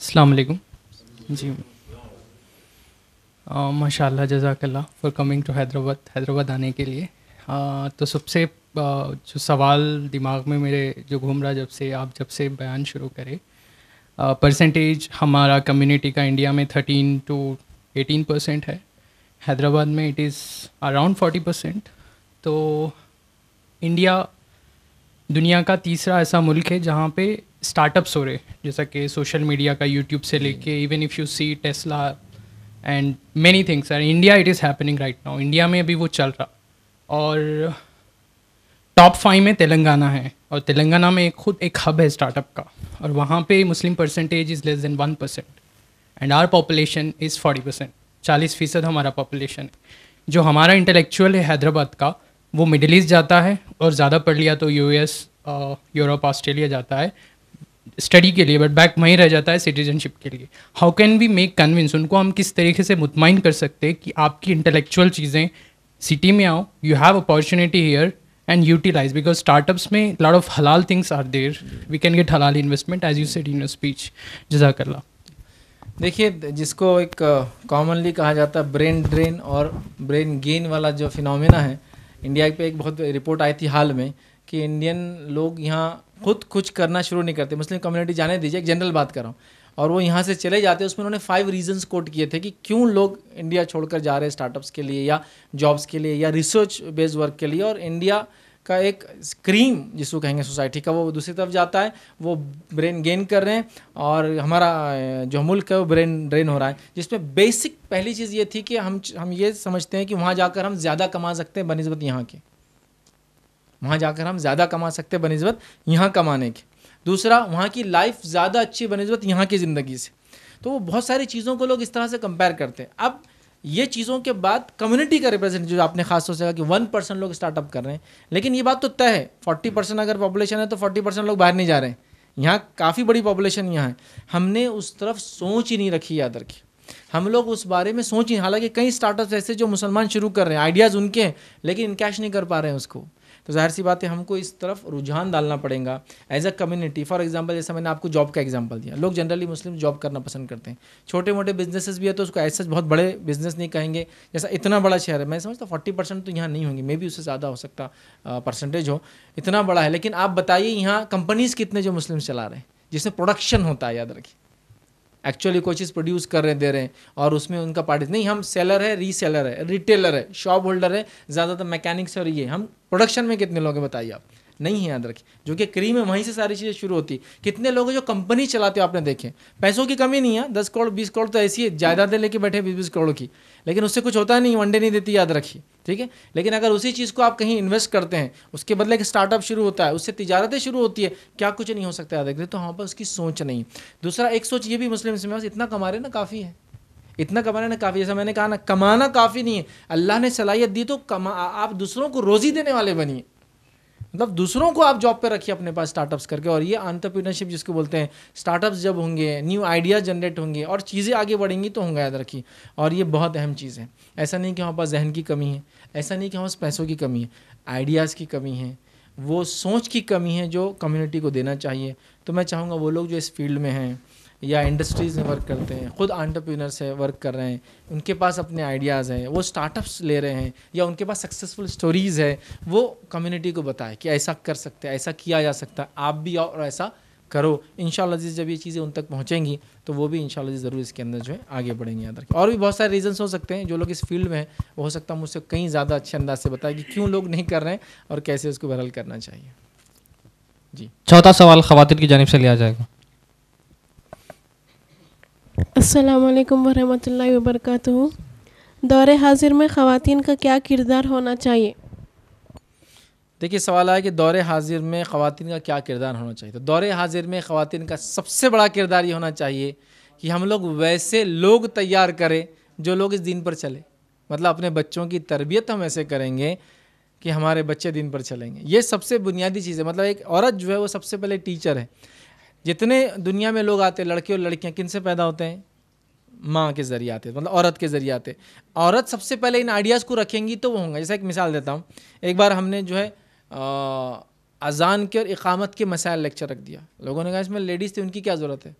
Assalamu जी Uh, माशाल्लाह जजाकल्ला for coming to Hyderabad Hyderabad आने के लिए uh, तो सबसे uh, जो सवाल दिमाग में मेरे जो घूम रहा जब से आप जब से बयान शुरू करें परसेंटेज हमारा कम्युनिटी का इंडिया में थर्टीन टू एटीन परसेंट है हैदराबाद में it is around forty percent तो इंडिया दुनिया का तीसरा ऐसा मुल्क है जहाँ पे स्टार्टअप्स हो रहे जैसा कि सोशल मीडिया का यूट्यूब से लेके even if you see Tesla and many things and India it is happening right now India में अभी वो चल रहा और टॉप फाइव में तेलंगाना है और तेलंगाना में खुद एक हब है स्टार्टअप का और वहाँ पे Muslim percentage is less than one percent and our population is forty percent चालीस फीसद हमारा पॉपुलेशन है जो हमारा इंटेलेक्चुअल है हैदराबाद का वो मिडिल ईस्ट जाता है और ज़्यादा पढ़ लिया तो यू एस यूरोप ऑस्ट्रेलिया जाता है स्टडी के लिए बट बैक वहीं रह जाता है सिटीजनशिप के लिए how can we make convince उनको हम किस तरीके से मुतमिन कर सकते हैं कि आपकी इंटेलेक्चुअल चीज़ें सिटी में आओ you have opportunity here and utilise because startups में lot of halal things are there we can get halal investment as you said in speech जजाकल्ला देखिए जिसको एक कॉमनली uh, कहा जाता है ब्रेन ड्रेन और ब्रेन गेन वाला जो फिनोमेना है इंडिया पे एक बहुत रिपोर्ट आई थी हाल में कि इंडियन लोग यहाँ खुद कुछ करना शुरू नहीं करते मुस्लिम कम्युनिटी जाने दीजिए एक जनरल बात कर रहा हूँ और वो यहाँ से चले जाते हैं उसमें उन्होंने फाइव रीजंस कोट किए थे कि क्यों लोग इंडिया छोड़कर जा रहे हैं स्टार्टअप्स के लिए या जॉब्स के लिए या रिसर्च बेस्ड वर्क के लिए और इंडिया का एक क्रीम जिसको कहेंगे सोसाइटी का वो दूसरी तरफ जाता है वो ब्रेन गेन कर रहे हैं और हमारा जो मुल्क है वो ब्रेन ड्रेन हो रहा है जिसमें बेसिक पहली चीज़ ये थी कि हम हम ये समझते हैं कि वहाँ जाकर हम ज़्यादा कमा सकते हैं बनस्बत यहाँ के वहाँ जाकर हम ज़्यादा कमा सकते हैं बनस्बत यहाँ कमाने के दूसरा वहाँ की लाइफ ज़्यादा अच्छी बनस्बत यहाँ की ज़िंदगी से तो वो बहुत सारी चीज़ों को लोग इस तरह से कंपेयर करते हैं अब ये चीज़ों के बाद कम्युनिटी का रिप्रेजेंट जो आपने खास तौर से कहा कि वन परसेंट लोग स्टार्टअप कर रहे हैं लेकिन ये बात तो तय है फोर्टी परसेंट अगर पॉपुलेशन है तो फोर्टी परसेंट लोग बाहर नहीं जा रहे हैं यहाँ काफ़ी बड़ी पॉपुलेशन यहाँ है हमने उस तरफ सोच ही नहीं रखी याद रखी हम लोग उस बारे में सोच ही हालांकि कई स्टार्टअप्स ऐसे जो मुसलमान शुरू कर रहे हैं आइडियाज़ उनके हैं लेकिन इनकैश नहीं कर पा रहे हैं उसको तो जाहिर सी बात है हमको इस तरफ रुझान डालना पड़ेगा as a community for example जैसे मैंने आपको जॉब का एग्जाम्पल दिया लोग जनरली मुस्लिम जॉब करना पसंद करते हैं छोटे मोटे बिजनेसेस भी है तो उसको ऐसा बहुत बड़े बिजनेस नहीं कहेंगे जैसा इतना बड़ा शहर है मैं समझता हूँ फोर्टी परसेंट तो यहाँ नहीं होंगे मे भी उससे ज़्यादा हो सकता परसेंटेज हो इतना बड़ा है लेकिन आप बताइए यहाँ कंपनीज़ कितने जो मुस्लिम चला रहे हैं जिसमें प्रोडक्शन होता है याद रखिए एक्चुअली चीज़ प्रोड्यूस कर रहे हैं दे रहे हैं और उसमें उनका पार्ट नहीं हम सेलर है रीसेलर है रिटेलर है शॉप होल्डर है ज़्यादातर मैकेनिक्स और ये हम प्रोडक्शन में कितने लोग हैं बताइए आप नहीं है याद रखिए जो कि क्रीम है वहीं से सारी चीज़ें शुरू होती कितने लोग जो कंपनी चलाते हो आपने देखे पैसों की कमी नहीं है दस करोड़ बीस करोड़ तो ऐसी है जायदादें लेके बैठे बीस बीस करोड़ की लेकिन उससे कुछ होता नहीं वनडे नहीं देती याद रखिए ठीक है लेकिन अगर उसी चीज़ को आप कहीं इन्वेस्ट करते हैं उसके बदले एक स्टार्टअप शुरू होता है उससे तजारतें शुरू होती है क्या कुछ नहीं हो सकता याद रखिए तो वहाँ पर उसकी सोच नहीं दूसरा एक सोच ये भी मुस्लिम बस इतना कमा रहे ना काफ़ी है इतना कमाना ना काफ़ी जैसा मैंने कहा ना कमाना काफ़ी नहीं है अल्लाह ने सलाहियत दी तो कमा आप दूसरों को रोज़ी देने वाले बनिए मतलब दूसरों को आप जॉब पे रखिए अपने पास स्टार्टअप्स करके और ये अंतरप्रीनरशिप जिसको बोलते हैं स्टार्टअप्स जब होंगे न्यू आइडिया जनरेट होंगे और चीज़ें आगे बढ़ेंगी तो होंगे याद रखिए और ये बहुत अहम चीज़ है ऐसा नहीं कि हमारे पास जहन की कमी है ऐसा नहीं कि हमारे पास पैसों की कमी है आइडियाज़ की कमी है वो सोच की कमी है जो कम्युनिटी को देना चाहिए तो मैं चाहूँगा वो लोग जो इस फील्ड में हैं या इंडस्ट्रीज़ में वर्क करते हैं ख़ुद आंटरप्रीनर्स हैं वर्क कर रहे हैं उनके पास अपने आइडियाज़ हैं वो स्टार्टअप्स ले रहे हैं या उनके पास सक्सेसफुल स्टोरीज़ है वो कम्युनिटी को बताए कि ऐसा कर सकते हैं ऐसा किया जा सकता है आप भी और ऐसा करो इन अजीज़ जब ये चीज़ें उन तक पहुँचेंगी तो वो भी इन अजीज़ ज़रूर इसके अंदर जो है आगे बढ़ेंगे याद रखें और भी बहुत सारे रीज़न्स हो सकते हैं जो लोग इस फील्ड में हैं वो हो सकता है मुझसे कहीं ज़्यादा अच्छे अंदाज से बताए कि क्यों लोग नहीं कर रहे हैं और कैसे उसको बहरल करना चाहिए जी चौथा सवाल खातन की जानब से लिया जाएगा असलकम वरहमल वबरक दौर हाजिर में ख़वान का क्या किरदार होना चाहिए देखिए सवाल आया कि दौर हाजिर में ख़वान का क्या किरदार होना चाहिए तो दौर हाजिर में ख़वान का सबसे बड़ा किरदार ये होना चाहिए कि हम लोग वैसे लोग तैयार करें जो लोग इस दिन पर चले मतलब अपने बच्चों की तरबियत हम ऐसे करेंगे कि हमारे बच्चे दिन पर चलेंगे ये सबसे बुनियादी चीज़ है मतलब एक औरत जो है वो सबसे पहले टीचर है जितने दुनिया में लोग आते लड़के और लड़कियाँ किन से पैदा होते हैं माँ के ज़रिए आते मतलब औरत के ज़रिए आते औरत सबसे पहले इन आइडियाज़ को रखेंगी तो वो होंगे जैसा एक मिसाल देता हूँ एक बार हमने जो है अजान के और इकामत के मसाइल लेक्चर रख दिया लोगों ने कहा इसमें लेडीज़ थी उनकी क्या ज़रूरत है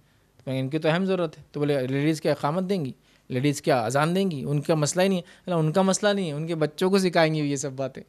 तो इनकी तो अहम ज़रूरत है तो बोले लेडीज़ क्या इकामत देंगी लेडीज़ क्या अजान देंगी उनका मसला ही नहीं है उनका मसला नहीं है उनके बच्चों को सिखाएंगी ये सब बातें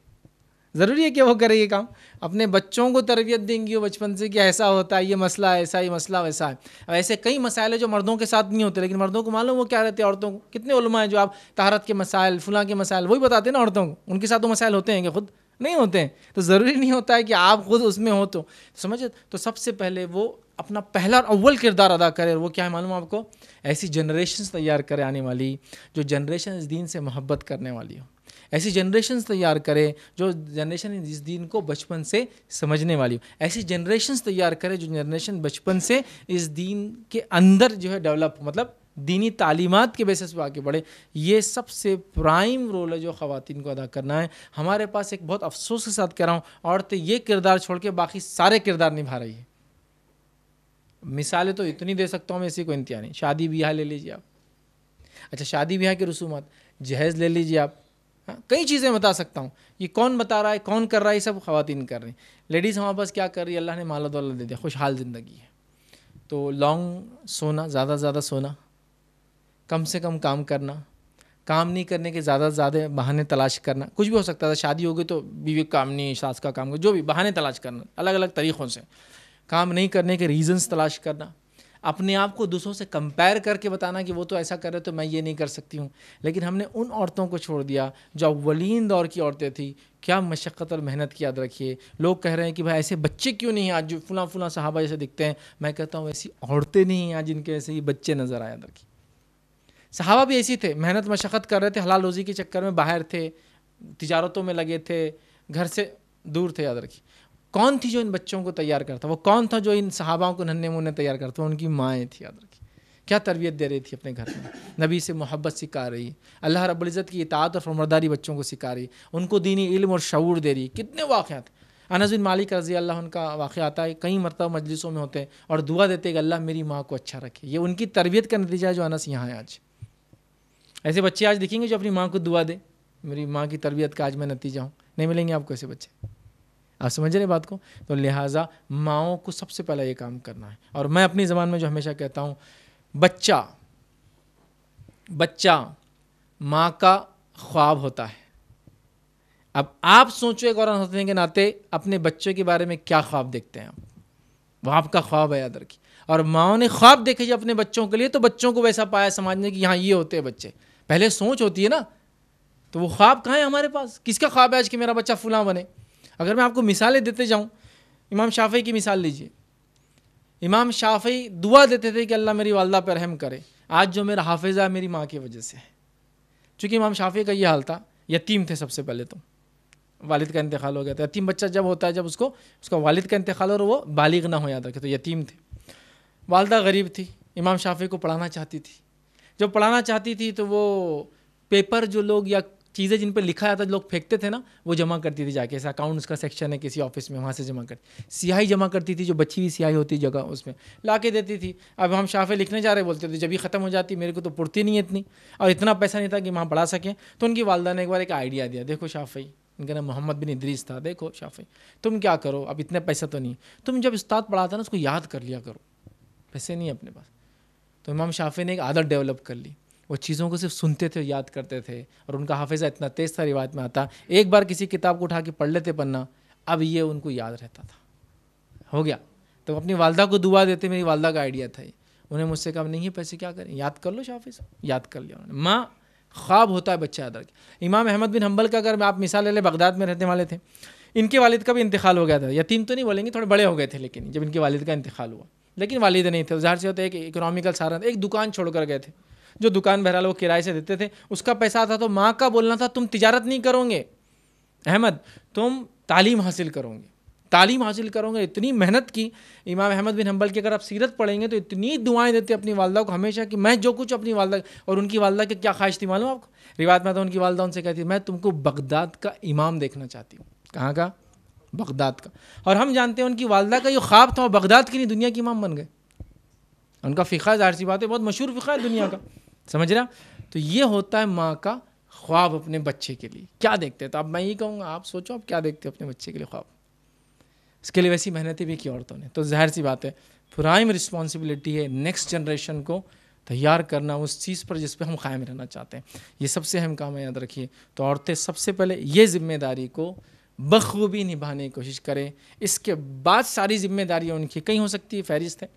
ज़रूरी है कि वो करे ये काम अपने बच्चों को तरबियत देंगी वो बचपन से कि ऐसा होता है ये मसला ऐसा ये मसला वैसा है अब ऐसे कई मसाइल जो मर्दों के साथ नहीं होते लेकिन मर्दों को मालूम वो क्या रहते हैं औरतों को कितने उलमा हैं जो आप तहारत के मसाइल फलां के मसाइल वही बताते हैं ना औरतों को उनके साथ वो मसाइल होते हैं कि खुद नहीं होते हैं तो ज़रूरी नहीं होता है कि आप खुद उसमें हो तो।, तो समझे तो सबसे पहले वो अपना पहला और अव्वल किरदार अदा करे वो क्या है मालूम आपको ऐसी जनरेशन तैयार करें आने वाली जो जनरेशन इस से मोहब्बत करने वाली हो ऐसी जनरेशन तैयार करें जो जनरेशन इस दिन को बचपन से समझने वाली हो ऐसी जनरेशन तैयार करें जो जनरेशन बचपन से इस दिन के अंदर जो है डेवलप मतलब दीनी तालीमत के बेसिस पर आगे बढ़े ये सबसे प्राइम रोल है जो ख़वान को अदा करना है हमारे पास एक बहुत अफसोस के साथ कह रहा हूँ औरतें ये किरदार छोड़ के बाकी सारे किरदार निभा रही है मिसालें तो इतनी दे सकता हूँ मैं इसी को इंतजार नहीं शादी ब्याह ले लीजिए आप अच्छा शादी ब्याह की रसूमत जहेज़ ले लीजिए आप हाँ, कई चीज़ें बता सकता हूँ ये कौन बता रहा है कौन कर रहा है ये सब खातन कर रही हैं लेडीज़ हमारे पास क्या कर रही है अल्लाह ने माला दौला दे दिया खुशहाल ज़िंदगी है तो लॉन्ग सोना ज़्यादा से ज़्यादा सोना कम से कम काम करना काम नहीं करने के ज़्यादा से ज़्यादा बहाने तलाश करना कुछ भी हो सकता था शादी होगी तो बीवी काम नहीं सास का काम जो भी बहाने तलाश करना अलग अलग तरीक़ों से काम नहीं करने के रीज़न्स तलाश करना अपने आप को दूसरों से कंपेयर करके बताना कि वो तो ऐसा कर रहे तो मैं ये नहीं कर सकती हूँ लेकिन हमने उन औरतों को छोड़ दिया जो अवलिन दौर की औरतें थी क्या मशक्क़त और मेहनत की याद रखिए लोग कह रहे हैं कि भाई ऐसे बच्चे क्यों नहीं आज जो फुला फुला साहबा जैसे दिखते हैं मैं कहता हूँ ऐसी औरतें नहीं आज जिनके ऐसे ही बच्चे नज़र आए याद की साहबा भी ऐसी थे मेहनत मशक्क़त कर रहे थे हलाल रोज़ी के चक्कर में बाहर थे तजारतों में लगे थे घर से दूर थे याद रखिए कौन थी जो इन बच्चों को तैयार करता वो कौन था जो इन सहाबाओं को नन्हे मुन्ने तैयार करता उनकी माएँ थी याद रखी क्या तरबियत दे रही थी अपने घर में नबी से मोहब्बत सिखा रही अल्लाह रब्ज़त की इतात और फरमरदारी बच्चों को सिखा रही उनको दीनी इल्म और शूर दे रही कितने वाक़ात अनस बिन मालिक रजी अल्लाह उनका वाक़ आता है कई मरतब मजलिसों में होते हैं और दुआ देते कि अल्लाह मेरी माँ को अच्छा रखे ये उनकी तरबियत का नतीजा है जो अनस यहाँ है आज ऐसे बच्चे आज दिखेंगे जो अपनी माँ को दुआ दे मेरी माँ की तरबियत का आज मैं नतीजा हूँ नहीं मिलेंगे आपको ऐसे बच्चे आप समझ रहे बात को तो लिहाजा माओ को सबसे पहला ये काम करना है और मैं अपनी ज़बान में जो हमेशा कहता हूँ बच्चा बच्चा माँ का ख्वाब होता है अब आप सोचो एक और होते के नाते अपने बच्चों के बारे में क्या ख्वाब देखते हैं आप वह आपका ख्वाब है यादर की और माओ ने ख्वाब देखे जब अपने बच्चों के लिए तो बच्चों को वैसा पाया समझने कि यहाँ ये होते हैं बच्चे पहले सोच होती है ना तो वो ख्वाब कहाँ है हमारे पास किसका ख्वाब है आज कि मेरा बच्चा फुला बने अगर मैं आपको मिसालें देते जाऊँ इमाम शाफी की मिसाल लीजिए इमाम शाफी दुआ देते थे कि अल्लाह मेरी वालदा पर रहम करे आज जो मेरा हाफिज़ा मेरी माँ की वजह से है चूँकि इमाम शाफी का ये हाल था यतीम थे सबसे पहले तो वालिद का इंतकाल हो गया था यतीम बच्चा जब होता है जब उसको उसका वालिद का इंतकाल और वो बालिग ना हो जाता कि तो यतीम थे वालदा गरीब थी इमाम शाफी को पढ़ाना चाहती थी जब पढ़ाना चाहती थी तो वो पेपर जो लोग या चीज़ें जिन पर लिखा जाता लोग फेंकते थे ना वो जमा करती थी जाके ऐसा अकाउंट्स का सेक्शन है किसी ऑफिस में वहाँ से जमा करती सियाही जमा करती थी जो बची हुई सियाही होती जगह उसमें ला के देती थी अब हम शाफे लिखने जा रहे बोलते थे जब ही ख़त्म हो जाती मेरे को तो पुरती नहीं है इतनी और इतना पैसा नहीं था कि वहाँ पढ़ा सकें तो उनकी वालदा ने एक बार एक आइडिया दिया देखो शाफी इनका नाम मोहम्मद बिन इद्रीस था देखो शाफी तुम क्या करो अब इतना पैसा तो नहीं तुम जब उस्ताद पढ़ाता ना उसको याद कर लिया करो पैसे नहीं अपने पास तो इमाम शाफी ने एक आदत डेवलप कर ली वो चीज़ों को सिर्फ सुनते थे याद करते थे और उनका हाफिज़ा इतना तेज़ था रिवायत में आता एक बार किसी किताब को उठा के पढ़ लेते पन्ना अब ये उनको याद रहता था हो गया तो अपनी वालदा को दुआ देते मेरी वालदा का आइडिया था उन्हें मुझसे कहा नहीं है पैसे क्या करें याद कर लो शाफिज याद कर लिया उन्होंने माँ ख्वाब होता है बच्चा याद के इमाम अहमद बिन हम्बल का अगर आप मिसाल ले बगदाद में रहने वाले थे इनके वालिद का भी इंतकाल हो गया था यतीम तो नहीं बोलेंगे थोड़े बड़े हो गए थे लेकिन जब इनके वालिद का इंतकाल हुआ लेकिन वालिद नहीं थे जहर से होते एक इकोनॉमिकल सहारा एक दुकान छोड़ कर गए थे जो दुकान बहरहाल वो किराए से देते थे उसका पैसा आता तो माँ का बोलना था तुम तिजारत नहीं करोगे अहमद तुम तालीम हासिल करोगे तालीम हासिल करोगे इतनी मेहनत की इमाम अहमद बिन हम्बल की अगर आप सीरत पढ़ेंगे तो इतनी दुआएं देते अपनी वालदा को हमेशा कि मैं जो कुछ अपनी वालदा और उनकी वालदा की क्या ख्वाहिश थी मालूम आपको रिवायत में तो उनकी वालदा उनसे कहती मैं तुमको बगदाद का इमाम देखना चाहती हूँ कहाँ का बगदाद का और हम जानते हैं उनकी वालदा का ये ख्वाब था वो बगदाद की नहीं दुनिया के इमाम बन गए उनका फ़िका ज़ाहिर सी बात है बहुत मशहूर फ़िका है दुनिया का समझ रहा तो ये होता है माँ का ख्वाब अपने बच्चे के लिए क्या देखते हैं तो अब मैं ये कहूँगा आप सोचो आप क्या देखते हो अपने बच्चे के लिए ख्वाब इसके लिए वैसी मेहनतें भी की औरतों ने तो जाहिर सी बात है प्राइम रिस्पॉन्सिबिलिटी है नेक्स्ट जनरेशन को तैयार करना उस चीज़ पर जिस पर हम कायम रहना चाहते हैं ये सबसे अहम काम है याद रखिए तो औरतें सबसे पहले ये जिम्मेदारी को बखूबी निभाने की कोशिश करें इसके बाद सारी जिम्मेदारियाँ उनकी कहीं हो सकती है फहरिस्त है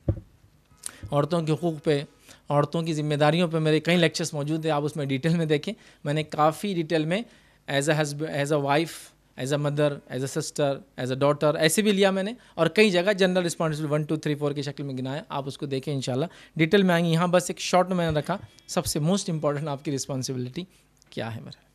औरतों के हकूक़ पर औरतों की जिम्मेदारियों पर मेरे कई लेक्चर्स मौजूद हैं आप उसमें डिटेल में देखें मैंने काफ़ी डिटेल में as a husband as a wife as a mother as a sister as a daughter ऐसे भी लिया मैंने और कई जगह general responsible one two three four की शक्ल में गिनाया आप उसको देखें शाला डिटेल में आएंगे यहाँ बस एक शॉर्ट में मैंने रखा सबसे मोस्ट इंपॉर्टेंट आपकी रिस्पॉन्सिबिलिटी क्या है मेरा